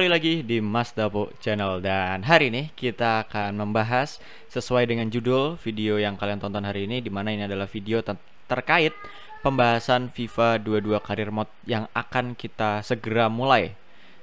kembali lagi di Mas Dapo Channel dan hari ini kita akan membahas sesuai dengan judul video yang kalian tonton hari ini di mana ini adalah video terkait pembahasan FIFA 22 Career Mode yang akan kita segera mulai.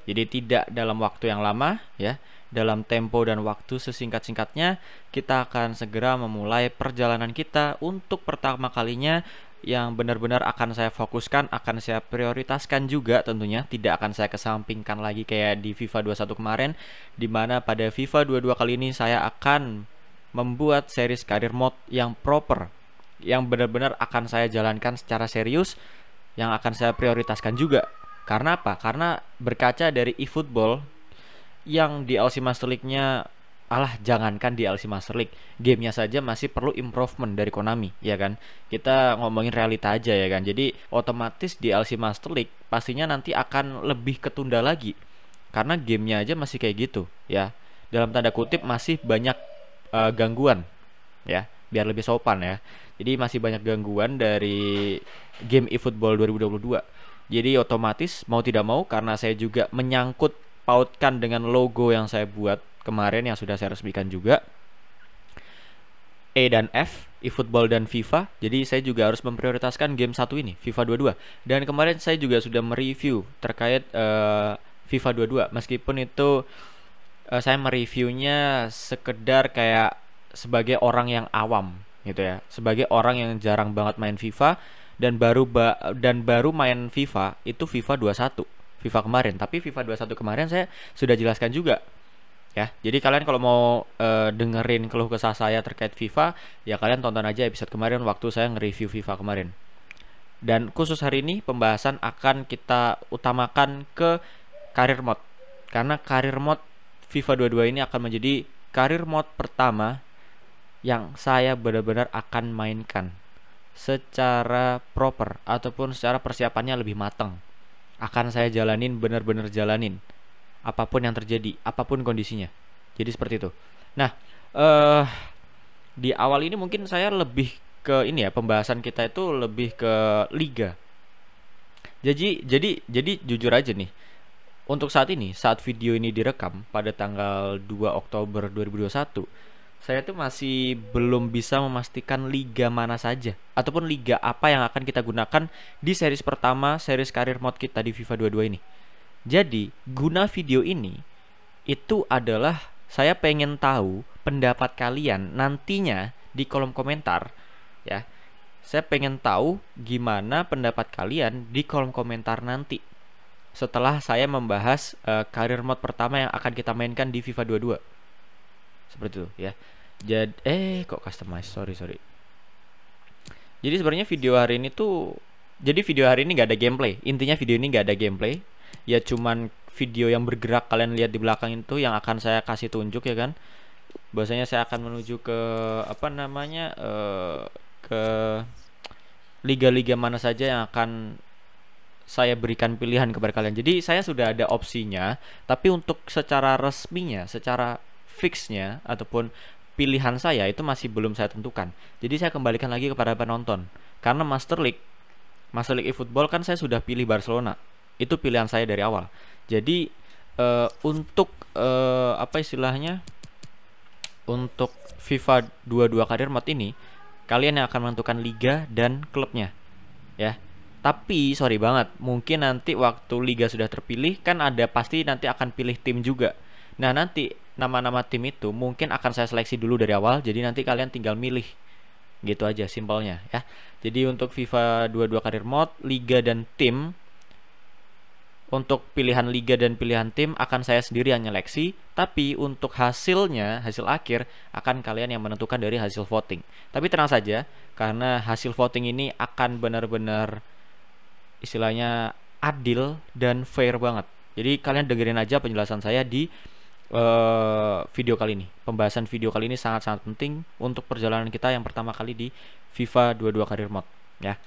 Jadi tidak dalam waktu yang lama ya, dalam tempo dan waktu sesingkat-singkatnya kita akan segera memulai perjalanan kita untuk pertama kalinya yang benar-benar akan saya fokuskan, akan saya prioritaskan juga tentunya, tidak akan saya kesampingkan lagi kayak di FIFA 21 kemarin di mana pada FIFA 22 kali ini saya akan membuat series karir mode yang proper yang benar-benar akan saya jalankan secara serius yang akan saya prioritaskan juga. Karena apa? Karena berkaca dari eFootball yang di LC Master League-nya alah jangankan di LC Master League gamenya saja masih perlu improvement dari Konami ya kan kita ngomongin realita aja ya kan jadi otomatis di LC Master League pastinya nanti akan lebih ketunda lagi karena gamenya aja masih kayak gitu ya dalam tanda kutip masih banyak uh, gangguan ya biar lebih sopan ya jadi masih banyak gangguan dari game eFootball 2022 jadi otomatis mau tidak mau karena saya juga menyangkut pautkan dengan logo yang saya buat kemarin yang sudah saya resmikan juga. E dan F, eFootball dan FIFA. Jadi saya juga harus memprioritaskan game satu ini, FIFA 22. Dan kemarin saya juga sudah mereview terkait uh, FIFA 22 meskipun itu uh, saya mereviewnya sekedar kayak sebagai orang yang awam gitu ya. Sebagai orang yang jarang banget main FIFA dan baru ba dan baru main FIFA itu FIFA 21. FIFA kemarin, tapi FIFA 21 kemarin saya sudah jelaskan juga ya. Jadi kalian kalau mau e, dengerin keluh kesah saya terkait FIFA, ya kalian tonton aja episode kemarin waktu saya nge-review FIFA kemarin. Dan khusus hari ini pembahasan akan kita utamakan ke karir mod Karena karir mod FIFA 22 ini akan menjadi karir mod pertama yang saya benar-benar akan mainkan secara proper ataupun secara persiapannya lebih matang. Akan saya jalanin benar-benar jalanin apapun yang terjadi, apapun kondisinya. Jadi seperti itu. Nah, uh, di awal ini mungkin saya lebih ke ini ya, pembahasan kita itu lebih ke liga. Jadi jadi jadi jujur aja nih. Untuk saat ini, saat video ini direkam pada tanggal 2 Oktober 2021, saya tuh masih belum bisa memastikan liga mana saja ataupun liga apa yang akan kita gunakan di series pertama series karir mod kita di FIFA 22 ini. Jadi guna video ini itu adalah saya pengen tahu pendapat kalian nantinya di kolom komentar ya. Saya pengen tahu gimana pendapat kalian di kolom komentar nanti setelah saya membahas uh, karir mode pertama yang akan kita mainkan di FIFA 22. Seperti itu ya. Jadi eh kok customize sorry sorry. Jadi sebenarnya video hari ini tuh jadi video hari ini nggak ada gameplay. Intinya video ini nggak ada gameplay, ya cuman video yang bergerak kalian lihat di belakang itu yang akan saya kasih tunjuk ya kan Biasanya saya akan menuju ke apa namanya uh, ke liga-liga mana saja yang akan saya berikan pilihan kepada kalian. Jadi saya sudah ada opsinya, tapi untuk secara resminya, secara fixnya ataupun pilihan saya itu masih belum saya tentukan. Jadi saya kembalikan lagi kepada penonton. Karena Master League, Master League Football kan saya sudah pilih Barcelona itu pilihan saya dari awal jadi uh, untuk uh, apa istilahnya untuk FIFA 22 karir Mode ini kalian yang akan menentukan liga dan klubnya ya tapi sorry banget mungkin nanti waktu liga sudah terpilih kan ada pasti nanti akan pilih tim juga nah nanti nama-nama tim itu mungkin akan saya seleksi dulu dari awal jadi nanti kalian tinggal milih gitu aja simpelnya ya jadi untuk FIFA 22 karir Mode liga dan tim untuk pilihan liga dan pilihan tim akan saya sendiri yang nyeleksi, tapi untuk hasilnya, hasil akhir akan kalian yang menentukan dari hasil voting. Tapi tenang saja, karena hasil voting ini akan benar-benar istilahnya adil dan fair banget. Jadi kalian dengerin aja penjelasan saya di uh, video kali ini. Pembahasan video kali ini sangat-sangat penting untuk perjalanan kita yang pertama kali di FIFA 22 Career Mode ya.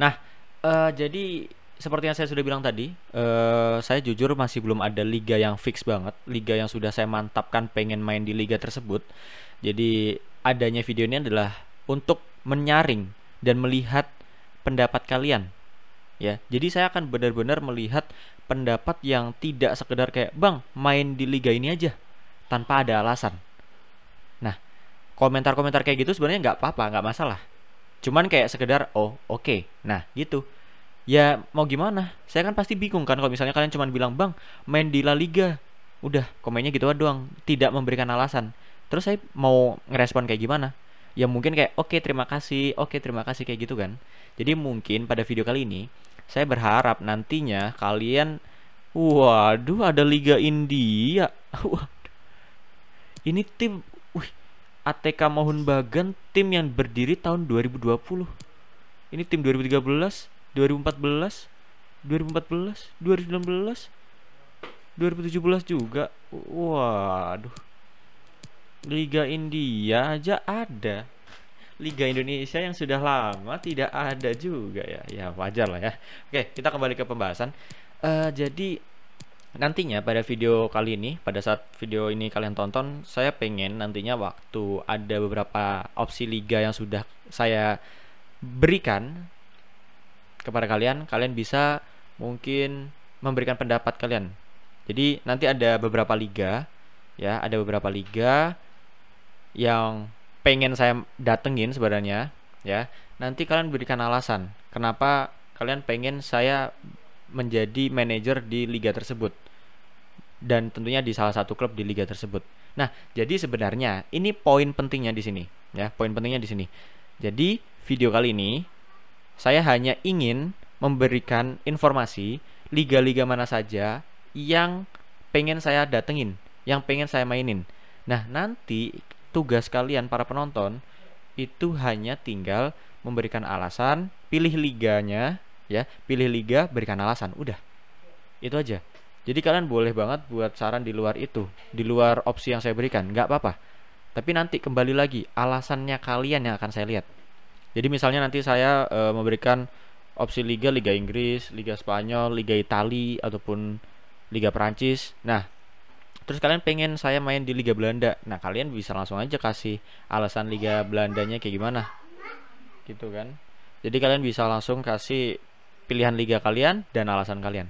Nah, uh, jadi seperti yang saya sudah bilang tadi, uh, saya jujur masih belum ada liga yang fix banget, liga yang sudah saya mantapkan pengen main di liga tersebut. Jadi adanya video ini adalah untuk menyaring dan melihat pendapat kalian. Ya, jadi saya akan benar-benar melihat pendapat yang tidak sekedar kayak, "Bang, main di liga ini aja." tanpa ada alasan. Nah, komentar-komentar kayak gitu sebenarnya nggak apa-apa, nggak masalah. Cuman kayak sekedar, "Oh, oke." Okay. Nah, gitu ya mau gimana saya kan pasti bingung kan kalau misalnya kalian cuma bilang bang main di La Liga udah komennya gitu doang tidak memberikan alasan terus saya mau ngerespon kayak gimana ya mungkin kayak oke okay, terima kasih oke okay, terima kasih kayak gitu kan jadi mungkin pada video kali ini saya berharap nantinya kalian waduh ada Liga India ini tim wih ATK Mohun Bagan tim yang berdiri tahun 2020 ini tim 2013 2014 2014 2019 2017 juga waduh Liga India aja ada Liga Indonesia yang sudah lama tidak ada juga ya ya wajar lah ya Oke kita kembali ke pembahasan uh, jadi nantinya pada video kali ini pada saat video ini kalian tonton saya pengen nantinya waktu ada beberapa opsi liga yang sudah saya berikan kepada kalian, kalian bisa mungkin memberikan pendapat kalian. Jadi nanti ada beberapa liga ya, ada beberapa liga yang pengen saya datengin sebenarnya ya. Nanti kalian berikan alasan kenapa kalian pengen saya menjadi manajer di liga tersebut dan tentunya di salah satu klub di liga tersebut. Nah, jadi sebenarnya ini poin pentingnya di sini, ya, poin pentingnya di sini. Jadi video kali ini saya hanya ingin memberikan informasi liga-liga mana saja yang pengen saya datengin, yang pengen saya mainin. Nah, nanti tugas kalian para penonton itu hanya tinggal memberikan alasan, pilih liganya, ya, pilih liga, berikan alasan, udah. Itu aja. Jadi kalian boleh banget buat saran di luar itu, di luar opsi yang saya berikan, nggak apa-apa. Tapi nanti kembali lagi, alasannya kalian yang akan saya lihat. Jadi misalnya nanti saya e, memberikan opsi liga Liga Inggris, Liga Spanyol, Liga Itali ataupun Liga Perancis. Nah, terus kalian pengen saya main di Liga Belanda. Nah, kalian bisa langsung aja kasih alasan Liga Belandanya kayak gimana. Gitu kan. Jadi kalian bisa langsung kasih pilihan liga kalian dan alasan kalian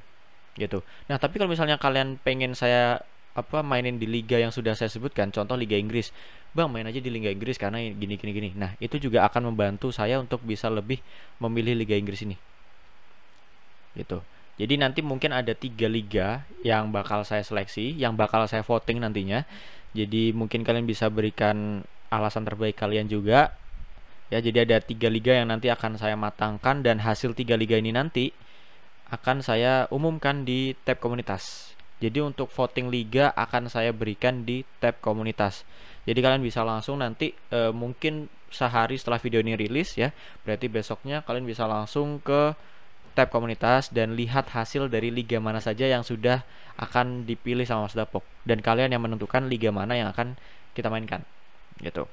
gitu. Nah, tapi kalau misalnya kalian pengen saya apa mainin di liga yang sudah saya sebutkan contoh liga Inggris bang main aja di liga Inggris karena gini gini gini nah itu juga akan membantu saya untuk bisa lebih memilih liga Inggris ini gitu jadi nanti mungkin ada tiga liga yang bakal saya seleksi yang bakal saya voting nantinya jadi mungkin kalian bisa berikan alasan terbaik kalian juga ya jadi ada tiga liga yang nanti akan saya matangkan dan hasil tiga liga ini nanti akan saya umumkan di tab komunitas jadi untuk voting liga akan saya berikan di tab komunitas. Jadi kalian bisa langsung nanti e, mungkin sehari setelah video ini rilis ya. Berarti besoknya kalian bisa langsung ke tab komunitas dan lihat hasil dari liga mana saja yang sudah akan dipilih sama Mas Dapok dan kalian yang menentukan liga mana yang akan kita mainkan. Gitu.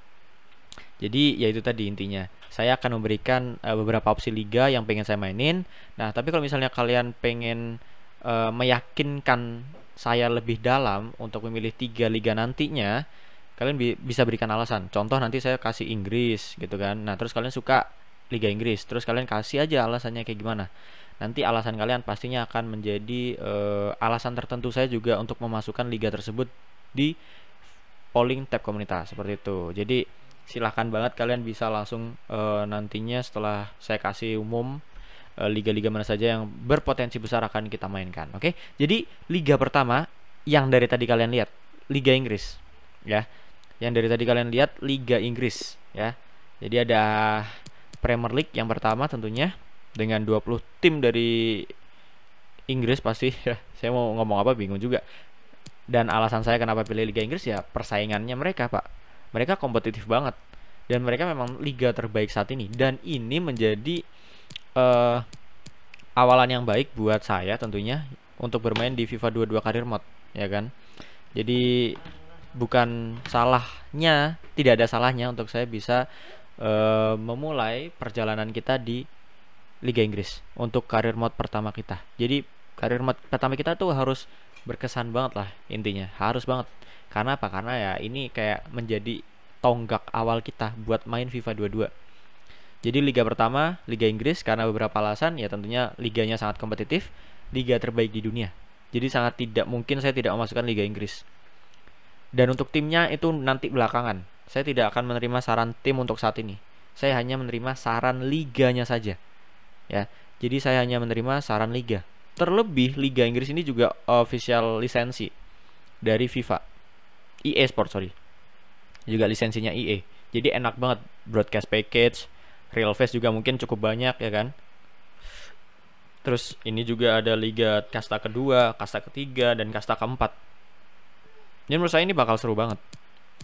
Jadi ya itu tadi intinya. Saya akan memberikan e, beberapa opsi liga yang pengen saya mainin. Nah, tapi kalau misalnya kalian pengen uh, meyakinkan saya lebih dalam untuk memilih tiga liga nantinya, kalian bi bisa berikan alasan. Contoh nanti saya kasih Inggris gitu kan. Nah, terus kalian suka liga Inggris, terus kalian kasih aja alasannya kayak gimana. Nanti alasan kalian pastinya akan menjadi uh, alasan tertentu saya juga untuk memasukkan liga tersebut di polling tab komunitas seperti itu. Jadi silahkan banget kalian bisa langsung uh, nantinya setelah saya kasih umum Eh, liga-liga mana saja yang berpotensi besar akan kita mainkan. Oke, okay? jadi liga pertama yang dari tadi kalian lihat, Liga Inggris, ya, yang dari tadi kalian lihat Liga Inggris, ya. Jadi ada Premier League yang pertama tentunya dengan 20 tim dari Inggris pasti ya. Saya mau ngomong apa bingung juga. Dan alasan saya kenapa pilih Liga Inggris ya persaingannya mereka, Pak. Mereka kompetitif banget dan mereka memang liga terbaik saat ini dan ini menjadi uh, awalan yang baik buat saya tentunya untuk bermain di FIFA 22 karir mod, ya kan. Jadi bukan salahnya, tidak ada salahnya untuk saya bisa uh, memulai perjalanan kita di Liga Inggris untuk karir mod pertama kita. Jadi karir mod pertama kita tuh harus berkesan banget lah intinya, harus banget. Karena apa? Karena ya ini kayak menjadi tonggak awal kita buat main FIFA 22 jadi liga pertama Liga Inggris karena beberapa alasan ya tentunya liganya sangat kompetitif, liga terbaik di dunia. Jadi sangat tidak mungkin saya tidak memasukkan Liga Inggris. Dan untuk timnya itu nanti belakangan. Saya tidak akan menerima saran tim untuk saat ini. Saya hanya menerima saran liganya saja. Ya. Jadi saya hanya menerima saran liga. Terlebih Liga Inggris ini juga official lisensi dari FIFA. EA Sport sorry. Juga lisensinya EA. Jadi enak banget broadcast package, real face juga mungkin cukup banyak ya kan terus ini juga ada liga kasta kedua kasta ketiga dan kasta keempat ini menurut saya ini bakal seru banget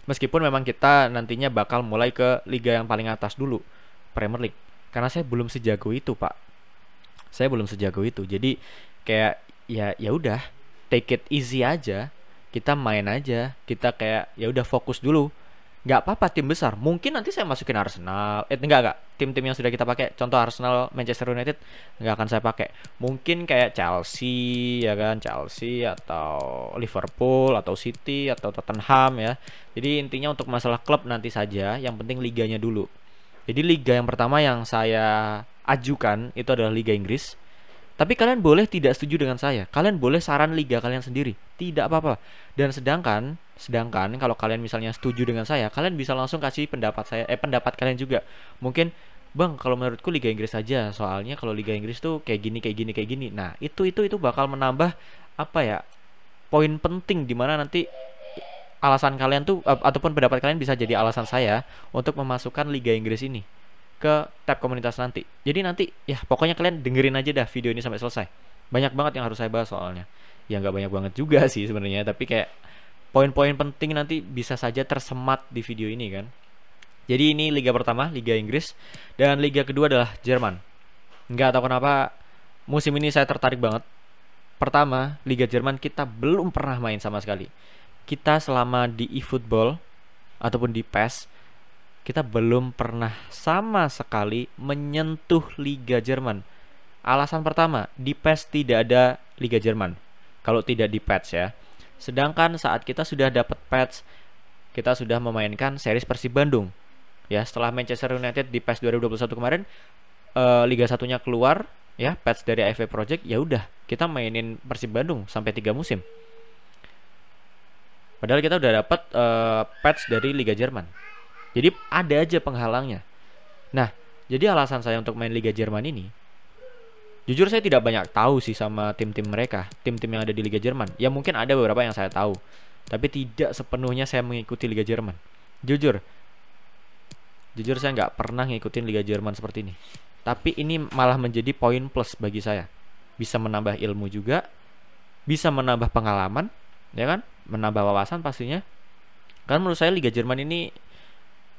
meskipun memang kita nantinya bakal mulai ke liga yang paling atas dulu Premier League karena saya belum sejago itu pak saya belum sejago itu jadi kayak ya ya udah take it easy aja kita main aja kita kayak ya udah fokus dulu nggak apa-apa tim besar mungkin nanti saya masukin Arsenal eh enggak enggak tim-tim yang sudah kita pakai contoh Arsenal Manchester United nggak akan saya pakai mungkin kayak Chelsea ya kan Chelsea atau Liverpool atau City atau Tottenham ya jadi intinya untuk masalah klub nanti saja yang penting liganya dulu jadi liga yang pertama yang saya ajukan itu adalah Liga Inggris tapi kalian boleh tidak setuju dengan saya kalian boleh saran liga kalian sendiri tidak apa-apa dan sedangkan Sedangkan kalau kalian misalnya setuju dengan saya, kalian bisa langsung kasih pendapat saya eh pendapat kalian juga. Mungkin Bang, kalau menurutku Liga Inggris aja soalnya kalau Liga Inggris tuh kayak gini, kayak gini, kayak gini. Nah, itu itu itu bakal menambah apa ya? Poin penting dimana nanti alasan kalian tuh ataupun pendapat kalian bisa jadi alasan saya untuk memasukkan Liga Inggris ini ke tab komunitas nanti. Jadi nanti ya pokoknya kalian dengerin aja dah video ini sampai selesai. Banyak banget yang harus saya bahas soalnya. Ya nggak banyak banget juga sih sebenarnya, tapi kayak Poin-poin penting nanti bisa saja tersemat di video ini kan. Jadi ini liga pertama, Liga Inggris dan liga kedua adalah Jerman. Nggak tahu kenapa musim ini saya tertarik banget. Pertama, Liga Jerman kita belum pernah main sama sekali. Kita selama di eFootball ataupun di PES kita belum pernah sama sekali menyentuh Liga Jerman. Alasan pertama, di PES tidak ada Liga Jerman. Kalau tidak di PES ya. Sedangkan saat kita sudah dapat patch, kita sudah memainkan series Persib Bandung. Ya, setelah Manchester United di PES 2021 kemarin uh, Liga satunya keluar, ya, patch dari AFF Project, ya udah, kita mainin Persib Bandung sampai 3 musim. Padahal kita udah dapat uh, patch dari Liga Jerman. Jadi ada aja penghalangnya. Nah, jadi alasan saya untuk main Liga Jerman ini Jujur saya tidak banyak tahu sih sama tim-tim mereka, tim-tim yang ada di Liga Jerman. Ya mungkin ada beberapa yang saya tahu, tapi tidak sepenuhnya saya mengikuti Liga Jerman. Jujur, jujur saya nggak pernah ngikutin Liga Jerman seperti ini. Tapi ini malah menjadi poin plus bagi saya. Bisa menambah ilmu juga, bisa menambah pengalaman, ya kan? Menambah wawasan pastinya. Kan menurut saya Liga Jerman ini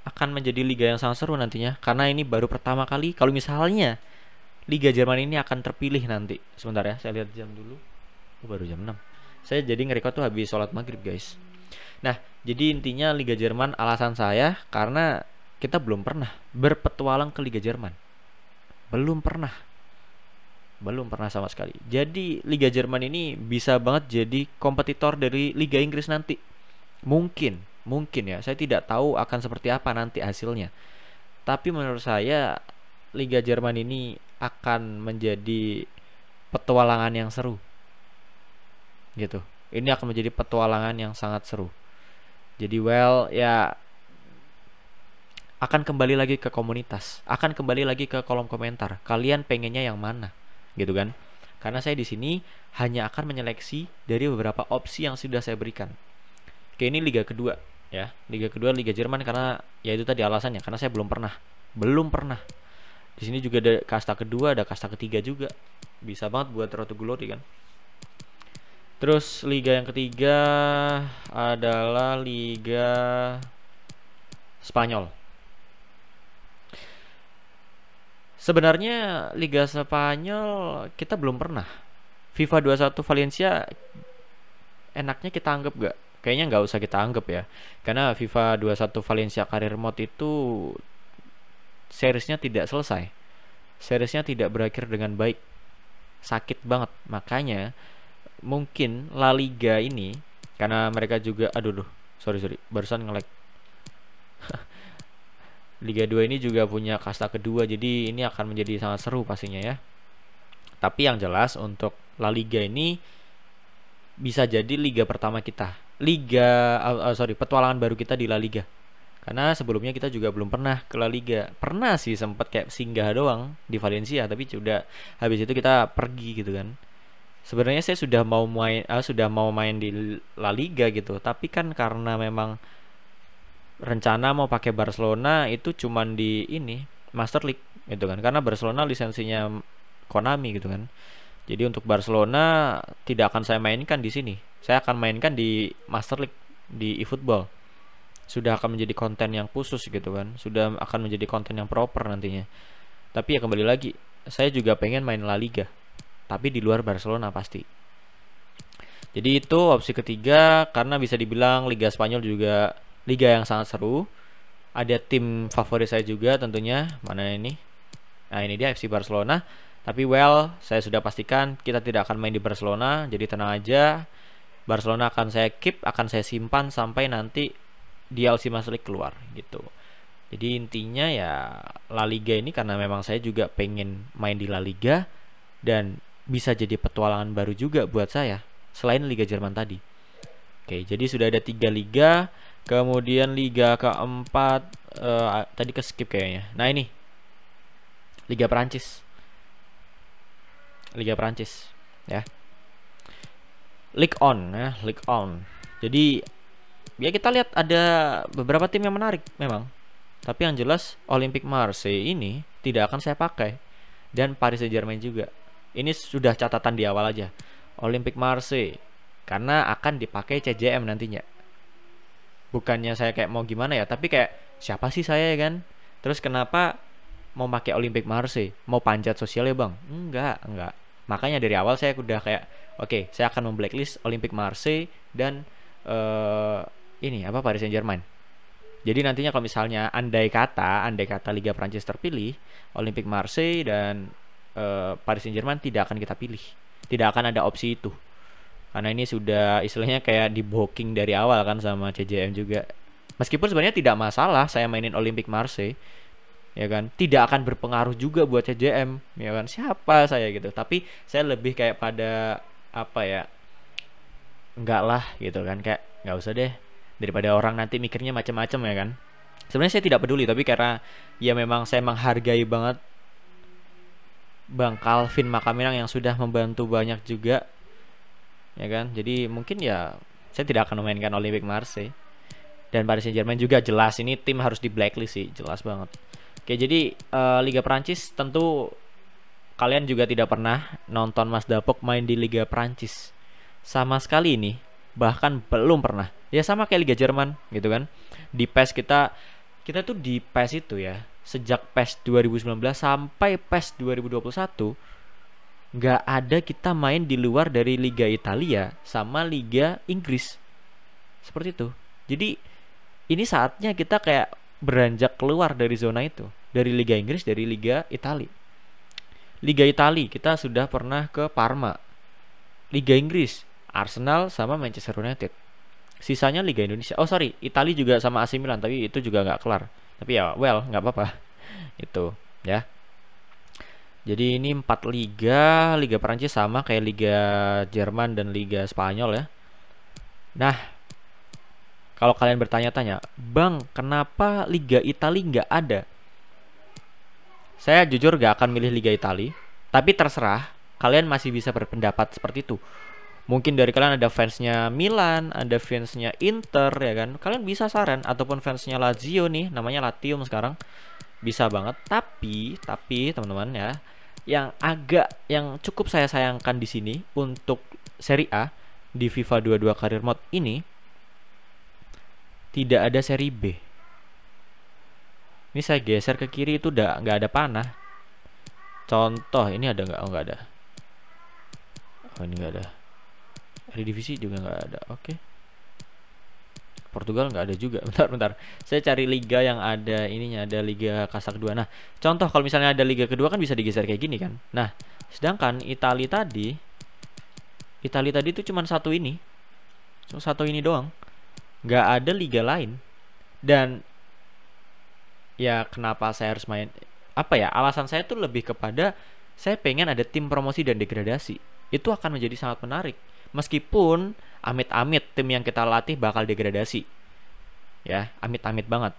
akan menjadi liga yang sangat seru nantinya karena ini baru pertama kali kalau misalnya Liga Jerman ini akan terpilih nanti. Sebentar ya, saya lihat jam dulu. Oh, baru jam 6. Saya jadi ngerekod tuh habis sholat maghrib guys. Nah, jadi intinya Liga Jerman alasan saya karena kita belum pernah berpetualang ke Liga Jerman. Belum pernah. Belum pernah sama sekali. Jadi Liga Jerman ini bisa banget jadi kompetitor dari Liga Inggris nanti. Mungkin, mungkin ya. Saya tidak tahu akan seperti apa nanti hasilnya. Tapi menurut saya Liga Jerman ini akan menjadi petualangan yang seru gitu ini akan menjadi petualangan yang sangat seru jadi well ya akan kembali lagi ke komunitas akan kembali lagi ke kolom komentar kalian pengennya yang mana gitu kan karena saya di sini hanya akan menyeleksi dari beberapa opsi yang sudah saya berikan Oke ini liga kedua ya liga kedua liga Jerman karena ya itu tadi alasannya karena saya belum pernah belum pernah di sini juga ada kasta kedua ada kasta ketiga juga bisa banget buat to glory kan terus liga yang ketiga adalah liga Spanyol sebenarnya liga Spanyol kita belum pernah FIFA 21 Valencia enaknya kita anggap gak? Kayaknya nggak usah kita anggap ya. Karena FIFA 21 Valencia Career Mode itu seriesnya tidak selesai seriesnya tidak berakhir dengan baik sakit banget makanya mungkin La Liga ini karena mereka juga aduh duh sorry sorry barusan ngelek Liga 2 ini juga punya kasta kedua jadi ini akan menjadi sangat seru pastinya ya tapi yang jelas untuk La Liga ini bisa jadi liga pertama kita liga uh, sorry petualangan baru kita di La Liga karena sebelumnya kita juga belum pernah ke La Liga. Pernah sih sempat kayak singgah doang di Valencia, tapi sudah habis itu kita pergi gitu kan. Sebenarnya saya sudah mau main ah, sudah mau main di La Liga gitu, tapi kan karena memang rencana mau pakai Barcelona itu cuman di ini Master League gitu kan. Karena Barcelona lisensinya Konami gitu kan. Jadi untuk Barcelona tidak akan saya mainkan di sini. Saya akan mainkan di Master League di eFootball sudah akan menjadi konten yang khusus gitu kan sudah akan menjadi konten yang proper nantinya tapi ya kembali lagi saya juga pengen main La Liga tapi di luar Barcelona pasti jadi itu opsi ketiga karena bisa dibilang Liga Spanyol juga liga yang sangat seru ada tim favorit saya juga tentunya mana ini nah ini dia FC Barcelona tapi well saya sudah pastikan kita tidak akan main di Barcelona jadi tenang aja Barcelona akan saya keep akan saya simpan sampai nanti di LC Maslik keluar gitu. Jadi intinya ya La Liga ini karena memang saya juga pengen main di La Liga dan bisa jadi petualangan baru juga buat saya selain Liga Jerman tadi. Oke, jadi sudah ada tiga liga, kemudian liga keempat uh, tadi ke skip kayaknya. Nah ini Liga Prancis, Liga Prancis ya, League On ya, League On. Jadi ya kita lihat ada beberapa tim yang menarik memang. Tapi yang jelas Olympic Marseille ini tidak akan saya pakai dan Paris Saint-Germain juga. Ini sudah catatan di awal aja. Olympic Marseille karena akan dipakai CJM nantinya. Bukannya saya kayak mau gimana ya, tapi kayak siapa sih saya ya kan? Terus kenapa mau pakai Olympic Marseille? Mau panjat sosial ya, Bang? Enggak, enggak. Makanya dari awal saya udah kayak oke, okay, saya akan memblacklist Olympic Marseille dan eh, ini apa Paris Saint Germain. Jadi nantinya kalau misalnya andai kata, andai kata Liga Prancis terpilih, Olympique Marseille dan uh, Paris Saint-Germain tidak akan kita pilih. Tidak akan ada opsi itu. Karena ini sudah istilahnya kayak di booking dari awal kan sama CJM juga. Meskipun sebenarnya tidak masalah saya mainin Olympique Marseille, ya kan? Tidak akan berpengaruh juga buat CJM, ya kan? Siapa saya gitu. Tapi saya lebih kayak pada apa ya? Enggak lah gitu kan kayak nggak usah deh daripada orang nanti mikirnya macam-macam ya kan sebenarnya saya tidak peduli tapi karena ya memang saya menghargai banget Bang Calvin makamirang yang sudah membantu banyak juga ya kan jadi mungkin ya saya tidak akan memainkan Olympic Marseille dan Paris Saint Germain juga jelas ini tim harus di blacklist sih jelas banget oke jadi uh, Liga Prancis tentu kalian juga tidak pernah nonton Mas Dapok main di Liga Prancis sama sekali ini bahkan belum pernah ya sama kayak Liga Jerman gitu kan di PES kita kita tuh di PES itu ya sejak PES 2019 sampai PES 2021 nggak ada kita main di luar dari Liga Italia sama Liga Inggris seperti itu jadi ini saatnya kita kayak beranjak keluar dari zona itu dari Liga Inggris dari Liga Italia Liga Italia kita sudah pernah ke Parma Liga Inggris Arsenal sama Manchester United sisanya Liga Indonesia oh sorry Italia juga sama AC Milan tapi itu juga nggak kelar tapi ya well nggak apa-apa itu ya jadi ini empat liga, Liga Perancis sama kayak Liga Jerman dan Liga Spanyol ya. Nah, kalau kalian bertanya-tanya, Bang, kenapa Liga Itali nggak ada? Saya jujur gak akan milih Liga Itali, tapi terserah, kalian masih bisa berpendapat seperti itu mungkin dari kalian ada fansnya Milan, ada fansnya Inter ya kan. Kalian bisa saran ataupun fansnya Lazio nih, namanya Latium sekarang. Bisa banget, tapi tapi teman-teman ya, yang agak yang cukup saya sayangkan di sini untuk Serie A di FIFA 22 Career Mode ini tidak ada seri B. Ini saya geser ke kiri itu udah nggak ada panah. Contoh ini ada nggak? Oh nggak ada. Oh ini nggak ada divisi juga nggak ada. Oke. Okay. Portugal nggak ada juga. Bentar, bentar. Saya cari liga yang ada ininya, ada liga Kasak kedua. Nah, contoh kalau misalnya ada liga kedua kan bisa digeser kayak gini kan. Nah, sedangkan Italia tadi Italia tadi itu cuma satu ini. Cuma satu ini doang. Nggak ada liga lain. Dan ya kenapa saya harus main apa ya? Alasan saya tuh lebih kepada saya pengen ada tim promosi dan degradasi. Itu akan menjadi sangat menarik Meskipun amit-amit tim yang kita latih bakal degradasi. Ya, amit-amit banget.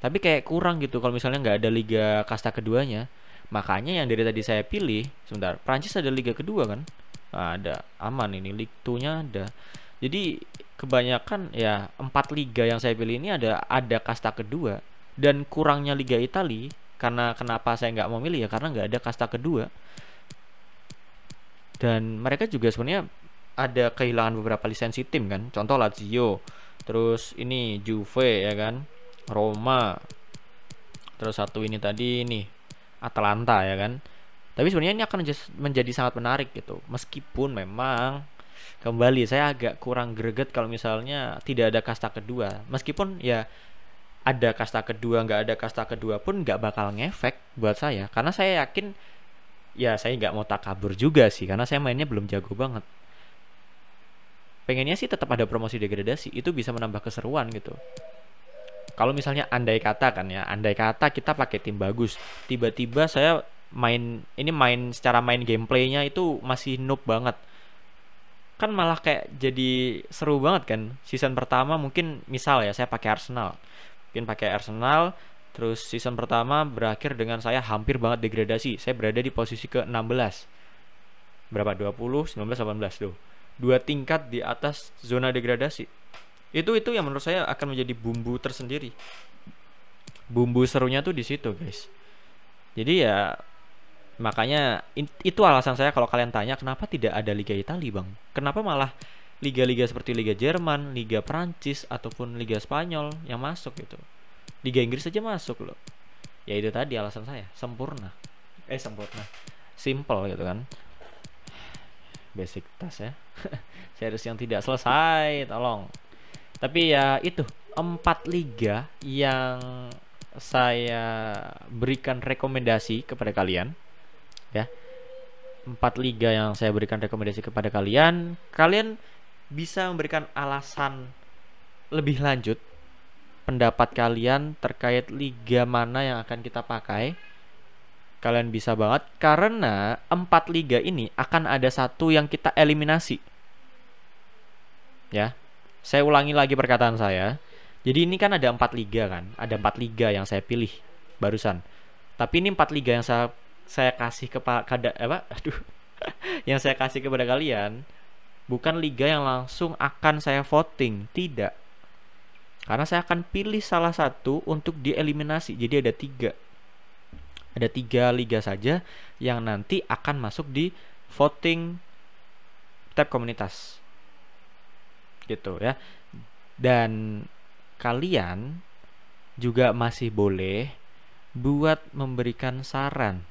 Tapi kayak kurang gitu kalau misalnya nggak ada liga kasta keduanya. Makanya yang dari tadi saya pilih, sebentar, Prancis ada liga kedua kan? Nah, ada aman ini liktunya ada. Jadi kebanyakan ya empat liga yang saya pilih ini ada ada kasta kedua dan kurangnya liga Italia karena kenapa saya nggak mau milih ya karena nggak ada kasta kedua dan mereka juga sebenarnya ada kehilangan beberapa lisensi tim kan contoh Lazio terus ini Juve ya kan Roma terus satu ini tadi ini Atalanta ya kan tapi sebenarnya ini akan menjadi sangat menarik gitu meskipun memang kembali saya agak kurang greget kalau misalnya tidak ada kasta kedua meskipun ya ada kasta kedua nggak ada kasta kedua pun nggak bakal ngefek buat saya karena saya yakin ya saya nggak mau tak kabur juga sih karena saya mainnya belum jago banget pengennya sih tetap ada promosi degradasi itu bisa menambah keseruan gitu kalau misalnya andai kata kan ya andai kata kita pakai tim bagus tiba-tiba saya main ini main secara main gameplaynya itu masih noob banget kan malah kayak jadi seru banget kan season pertama mungkin misal ya saya pakai Arsenal mungkin pakai Arsenal terus season pertama berakhir dengan saya hampir banget degradasi saya berada di posisi ke 16 berapa 20 19 18 tuh dua tingkat di atas zona degradasi. Itu itu yang menurut saya akan menjadi bumbu tersendiri. Bumbu serunya tuh di situ, guys. Jadi ya makanya itu alasan saya kalau kalian tanya kenapa tidak ada Liga Italia, Bang? Kenapa malah liga-liga seperti Liga Jerman, Liga Prancis ataupun Liga Spanyol yang masuk gitu. Liga Inggris aja masuk loh. Ya itu tadi alasan saya, sempurna. Eh sempurna. Simple gitu kan basic tas ya series yang tidak selesai tolong tapi ya itu empat liga yang saya berikan rekomendasi kepada kalian ya empat liga yang saya berikan rekomendasi kepada kalian kalian bisa memberikan alasan lebih lanjut pendapat kalian terkait liga mana yang akan kita pakai Kalian bisa banget karena empat liga ini akan ada satu yang kita eliminasi. Ya. Saya ulangi lagi perkataan saya. Jadi ini kan ada empat liga kan, ada empat liga yang saya pilih barusan. Tapi ini empat liga yang saya saya kasih kepada apa? Aduh. yang saya kasih kepada kalian bukan liga yang langsung akan saya voting, tidak. Karena saya akan pilih salah satu untuk dieliminasi. Jadi ada tiga ada tiga liga saja yang nanti akan masuk di voting tab komunitas gitu ya dan kalian juga masih boleh buat memberikan saran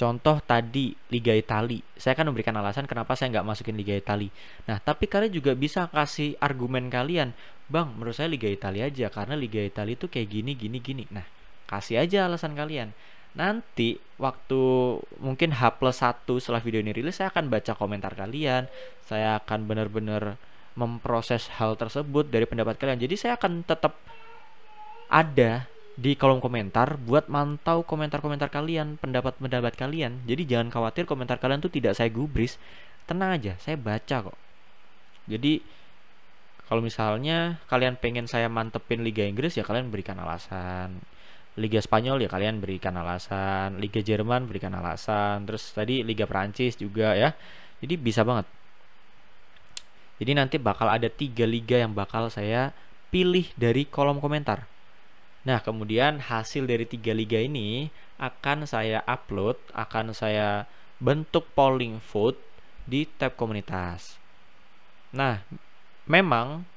Contoh tadi Liga Itali, saya kan memberikan alasan kenapa saya nggak masukin Liga Itali. Nah, tapi kalian juga bisa kasih argumen kalian, bang. Menurut saya Liga Itali aja karena Liga Itali itu kayak gini, gini, gini. Nah, kasih aja alasan kalian nanti waktu mungkin H plus 1 setelah video ini rilis saya akan baca komentar kalian saya akan benar-benar memproses hal tersebut dari pendapat kalian jadi saya akan tetap ada di kolom komentar buat mantau komentar-komentar kalian pendapat-pendapat kalian jadi jangan khawatir komentar kalian tuh tidak saya gubris tenang aja saya baca kok jadi kalau misalnya kalian pengen saya mantepin Liga Inggris ya kalian berikan alasan Liga Spanyol ya kalian berikan alasan, Liga Jerman berikan alasan, terus tadi Liga Prancis juga ya. Jadi bisa banget. Jadi nanti bakal ada tiga liga yang bakal saya pilih dari kolom komentar. Nah, kemudian hasil dari tiga liga ini akan saya upload, akan saya bentuk polling vote di tab komunitas. Nah, memang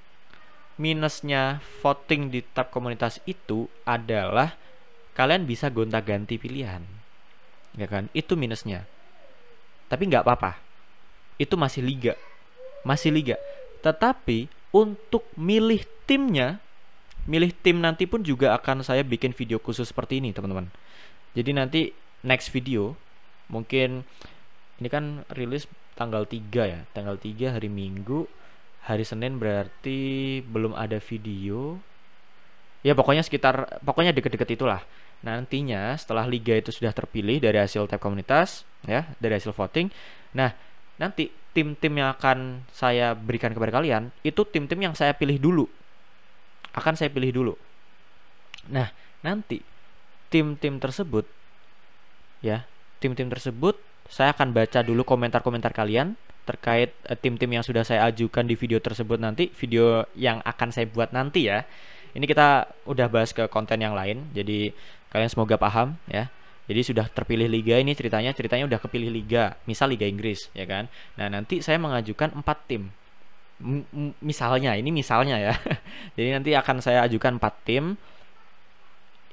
minusnya voting di tab komunitas itu adalah kalian bisa gonta-ganti pilihan ya kan itu minusnya tapi nggak apa-apa itu masih liga masih liga tetapi untuk milih timnya milih tim nanti pun juga akan saya bikin video khusus seperti ini teman-teman jadi nanti next video mungkin ini kan rilis tanggal 3 ya tanggal 3 hari Minggu hari Senin berarti belum ada video ya pokoknya sekitar pokoknya deket-deket itulah nantinya setelah liga itu sudah terpilih dari hasil tab komunitas ya dari hasil voting nah nanti tim-tim yang akan saya berikan kepada kalian itu tim-tim yang saya pilih dulu akan saya pilih dulu nah nanti tim-tim tersebut ya tim-tim tersebut saya akan baca dulu komentar-komentar kalian terkait eh, tim-tim uh, yang sudah saya ajukan di video tersebut nanti video yang akan saya buat nanti ya ini kita udah bahas ke konten yang lain. Jadi kalian semoga paham ya. Jadi sudah terpilih liga ini ceritanya ceritanya udah kepilih liga, misal Liga Inggris ya kan. Nah, nanti saya mengajukan empat tim. misalnya ini misalnya ya. Jadi nanti akan saya ajukan empat tim.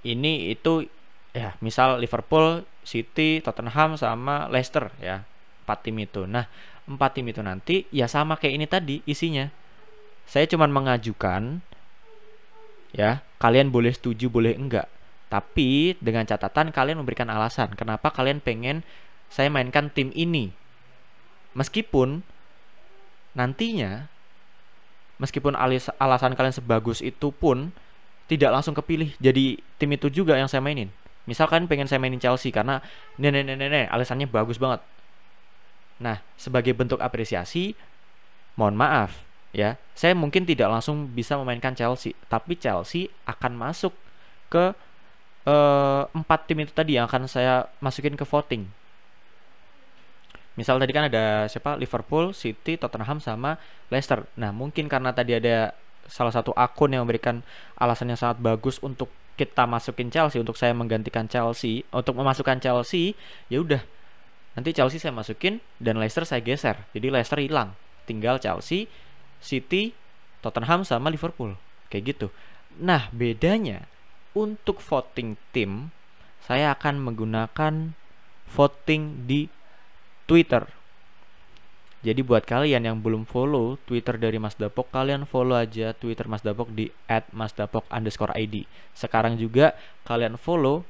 Ini itu ya, misal Liverpool, City, Tottenham sama Leicester ya. Empat tim itu. Nah, empat tim itu nanti ya sama kayak ini tadi isinya. Saya cuma mengajukan ya kalian boleh setuju boleh enggak tapi dengan catatan kalian memberikan alasan kenapa kalian pengen saya mainkan tim ini meskipun nantinya meskipun alis, alasan kalian sebagus itu pun tidak langsung kepilih jadi tim itu juga yang saya mainin misal kalian pengen saya mainin Chelsea karena nenek nenek nenek alasannya bagus banget nah sebagai bentuk apresiasi mohon maaf ya saya mungkin tidak langsung bisa memainkan Chelsea tapi Chelsea akan masuk ke eh, empat tim itu tadi yang akan saya masukin ke voting misal tadi kan ada siapa Liverpool City Tottenham sama Leicester nah mungkin karena tadi ada salah satu akun yang memberikan alasan yang sangat bagus untuk kita masukin Chelsea untuk saya menggantikan Chelsea untuk memasukkan Chelsea ya udah nanti Chelsea saya masukin dan Leicester saya geser jadi Leicester hilang tinggal Chelsea City, Tottenham sama Liverpool. Kayak gitu. Nah, bedanya untuk voting tim saya akan menggunakan voting di Twitter. Jadi buat kalian yang belum follow Twitter dari Mas Dapok, kalian follow aja Twitter Mas Dapok di @masdapok_id. Sekarang juga kalian follow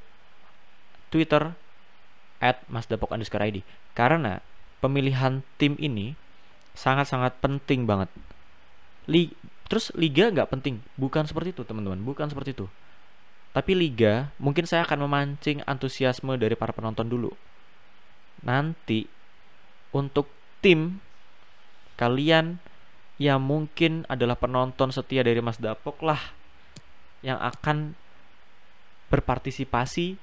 Twitter @masdapok_id karena pemilihan tim ini sangat-sangat penting banget. Li terus liga nggak penting bukan seperti itu teman-teman bukan seperti itu tapi liga mungkin saya akan memancing antusiasme dari para penonton dulu nanti untuk tim kalian yang mungkin adalah penonton setia dari Mas Dapok lah yang akan berpartisipasi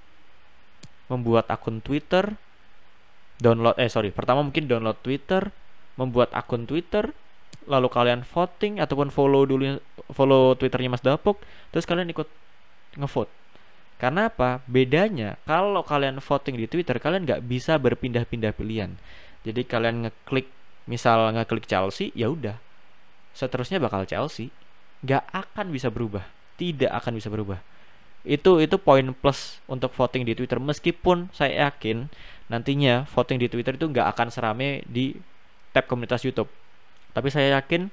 membuat akun Twitter download eh sorry pertama mungkin download Twitter membuat akun Twitter lalu kalian voting ataupun follow dulu follow twitternya Mas Dapuk terus kalian ikut ngevote karena apa bedanya kalau kalian voting di Twitter kalian nggak bisa berpindah-pindah pilihan jadi kalian ngeklik misal ngeklik Chelsea ya udah seterusnya bakal Chelsea nggak akan bisa berubah tidak akan bisa berubah itu itu poin plus untuk voting di Twitter meskipun saya yakin nantinya voting di Twitter itu nggak akan serame di tab komunitas YouTube tapi saya yakin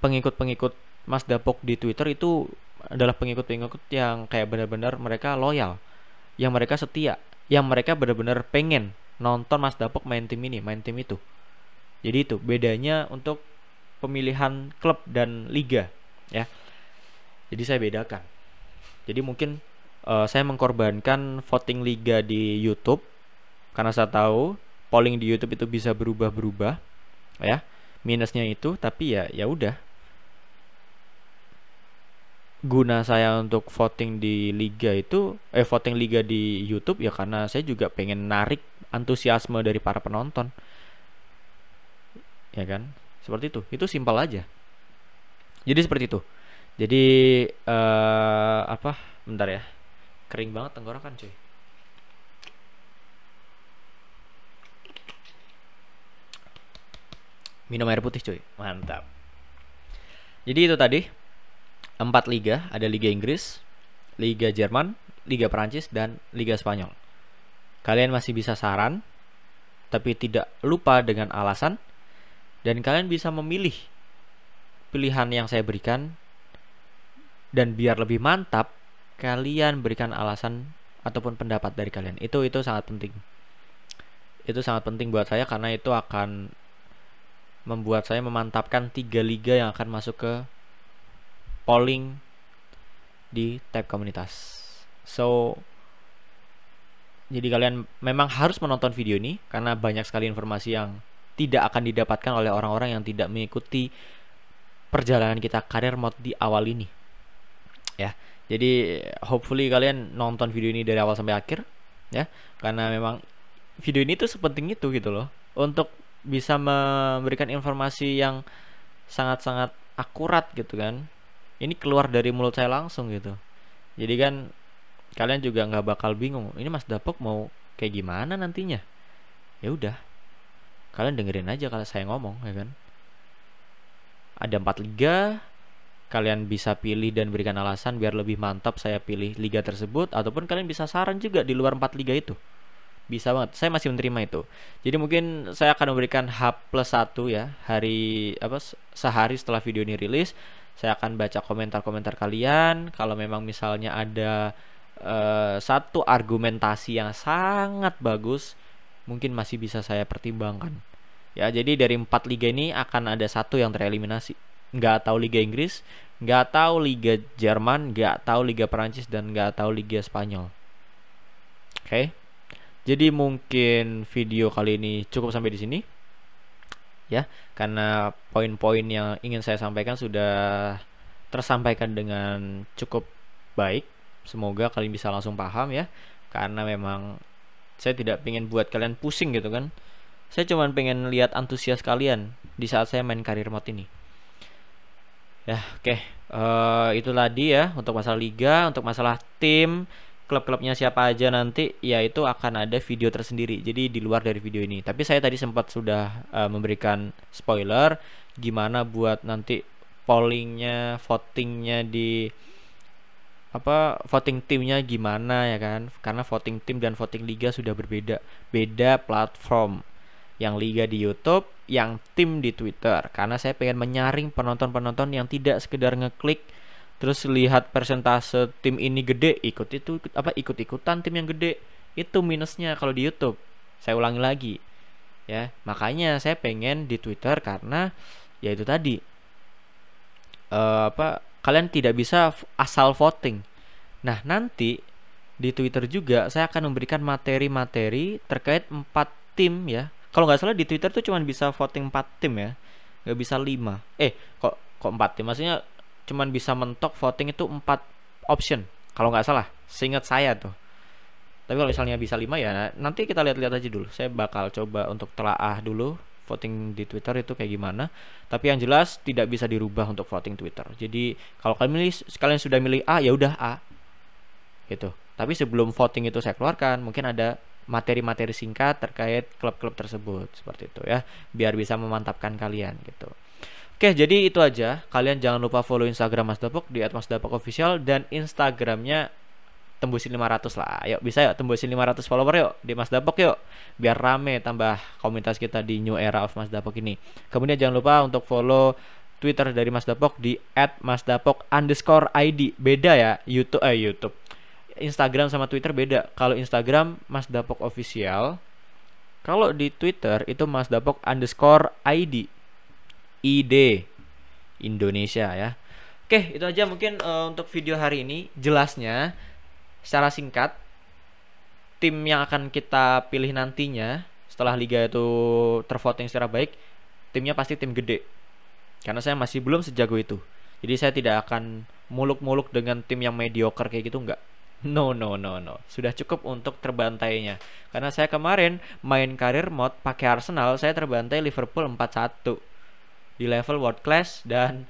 pengikut-pengikut Mas Dapok di Twitter itu adalah pengikut-pengikut yang kayak benar-benar mereka loyal, yang mereka setia, yang mereka benar-benar pengen nonton Mas Dapok main tim ini, main tim itu. Jadi itu bedanya untuk pemilihan klub dan liga, ya. Jadi saya bedakan. Jadi mungkin uh, saya mengkorbankan voting liga di YouTube karena saya tahu polling di YouTube itu bisa berubah-berubah, ya minusnya itu tapi ya ya udah guna saya untuk voting di liga itu eh voting liga di YouTube ya karena saya juga pengen narik antusiasme dari para penonton ya kan seperti itu itu simpel aja jadi seperti itu jadi uh, apa bentar ya kering banget tenggorokan cuy minum air putih cuy mantap jadi itu tadi empat liga ada liga Inggris liga Jerman liga Perancis dan liga Spanyol kalian masih bisa saran tapi tidak lupa dengan alasan dan kalian bisa memilih pilihan yang saya berikan dan biar lebih mantap kalian berikan alasan ataupun pendapat dari kalian itu itu sangat penting itu sangat penting buat saya karena itu akan membuat saya memantapkan tiga liga yang akan masuk ke polling di tab komunitas. So jadi kalian memang harus menonton video ini karena banyak sekali informasi yang tidak akan didapatkan oleh orang-orang yang tidak mengikuti perjalanan kita karir mod di awal ini. Ya. Jadi hopefully kalian nonton video ini dari awal sampai akhir ya karena memang video ini tuh sepenting itu gitu loh untuk bisa memberikan informasi yang sangat-sangat akurat gitu kan ini keluar dari mulut saya langsung gitu jadi kan kalian juga nggak bakal bingung ini Mas Dapok mau kayak gimana nantinya ya udah kalian dengerin aja kalau saya ngomong ya kan ada empat liga kalian bisa pilih dan berikan alasan biar lebih mantap saya pilih liga tersebut ataupun kalian bisa saran juga di luar empat liga itu bisa banget saya masih menerima itu jadi mungkin saya akan memberikan H plus satu ya hari apa sehari setelah video ini rilis saya akan baca komentar-komentar kalian kalau memang misalnya ada uh, satu argumentasi yang sangat bagus mungkin masih bisa saya pertimbangkan ya jadi dari empat liga ini akan ada satu yang tereliminasi nggak tahu Liga Inggris, nggak tahu Liga Jerman, nggak tahu Liga Perancis dan nggak tahu Liga Spanyol. Oke. Okay? Jadi mungkin video kali ini cukup sampai di sini. Ya, karena poin-poin yang ingin saya sampaikan sudah tersampaikan dengan cukup baik. Semoga kalian bisa langsung paham ya. Karena memang saya tidak pengen buat kalian pusing gitu kan. Saya cuma pengen lihat antusias kalian di saat saya main karir mode ini. Ya, oke. Okay. Uh, eh, itu tadi ya untuk masalah liga, untuk masalah tim, klub-klubnya siapa aja nanti ya itu akan ada video tersendiri jadi di luar dari video ini tapi saya tadi sempat sudah uh, memberikan spoiler gimana buat nanti pollingnya votingnya di apa voting timnya gimana ya kan karena voting tim dan voting liga sudah berbeda beda platform yang liga di YouTube yang tim di Twitter karena saya pengen menyaring penonton-penonton yang tidak sekedar ngeklik terus lihat persentase tim ini gede ikut itu apa ikut ikutan tim yang gede itu minusnya kalau di YouTube saya ulangi lagi ya makanya saya pengen di Twitter karena ya itu tadi uh, apa kalian tidak bisa asal voting nah nanti di Twitter juga saya akan memberikan materi-materi terkait empat tim ya kalau nggak salah di Twitter tuh cuma bisa voting empat tim ya nggak bisa lima eh kok kok 4 tim maksudnya cuman bisa mentok voting itu 4 option kalau nggak salah seingat saya tuh tapi kalau misalnya bisa 5 ya nanti kita lihat-lihat aja dulu saya bakal coba untuk telaah dulu voting di Twitter itu kayak gimana tapi yang jelas tidak bisa dirubah untuk voting Twitter jadi kalau kalian milih kalian sudah milih A ya udah A gitu tapi sebelum voting itu saya keluarkan mungkin ada materi-materi singkat terkait klub-klub tersebut seperti itu ya biar bisa memantapkan kalian gitu Oke, jadi itu aja. Kalian jangan lupa follow Instagram Mas Dapok di @masdapokofficial dan Instagramnya tembusin 500 lah. Yuk, bisa yuk tembusin 500 follower yuk di Mas Dapok yuk. Biar rame tambah komunitas kita di new era of Mas Dapok ini. Kemudian jangan lupa untuk follow Twitter dari Mas Dapok di @masdapok underscore ID. Beda ya YouTube eh YouTube. Instagram sama Twitter beda. Kalau Instagram Mas Dapok official, kalau di Twitter itu Mas Dapok underscore ID. ID Indonesia ya. Oke, itu aja mungkin uh, untuk video hari ini. Jelasnya secara singkat tim yang akan kita pilih nantinya setelah liga itu tervoting secara baik, timnya pasti tim gede. Karena saya masih belum sejago itu. Jadi saya tidak akan muluk-muluk dengan tim yang mediocre kayak gitu enggak. No, no, no, no. Sudah cukup untuk terbantainya. Karena saya kemarin main karir mode pakai Arsenal, saya terbantai Liverpool 4-1 di level world class dan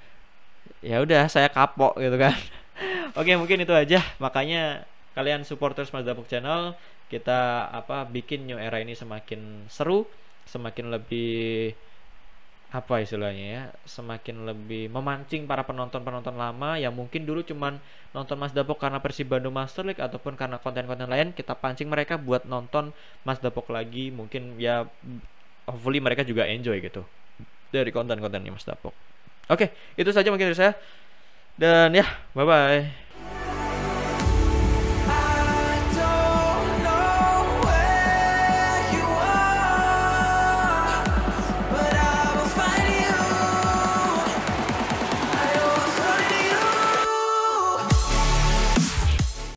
ya udah saya kapok gitu kan oke mungkin itu aja makanya kalian supporters mas Dapuk Channel kita apa bikin new era ini semakin seru semakin lebih apa istilahnya ya semakin lebih memancing para penonton penonton lama yang mungkin dulu cuman nonton Mas Dapok karena Persib Bandung Master League ataupun karena konten-konten lain kita pancing mereka buat nonton Mas Dapok lagi mungkin ya hopefully mereka juga enjoy gitu dari konten-kontennya Mas Dapok. Oke, itu saja mungkin dari saya. Dan ya, bye-bye.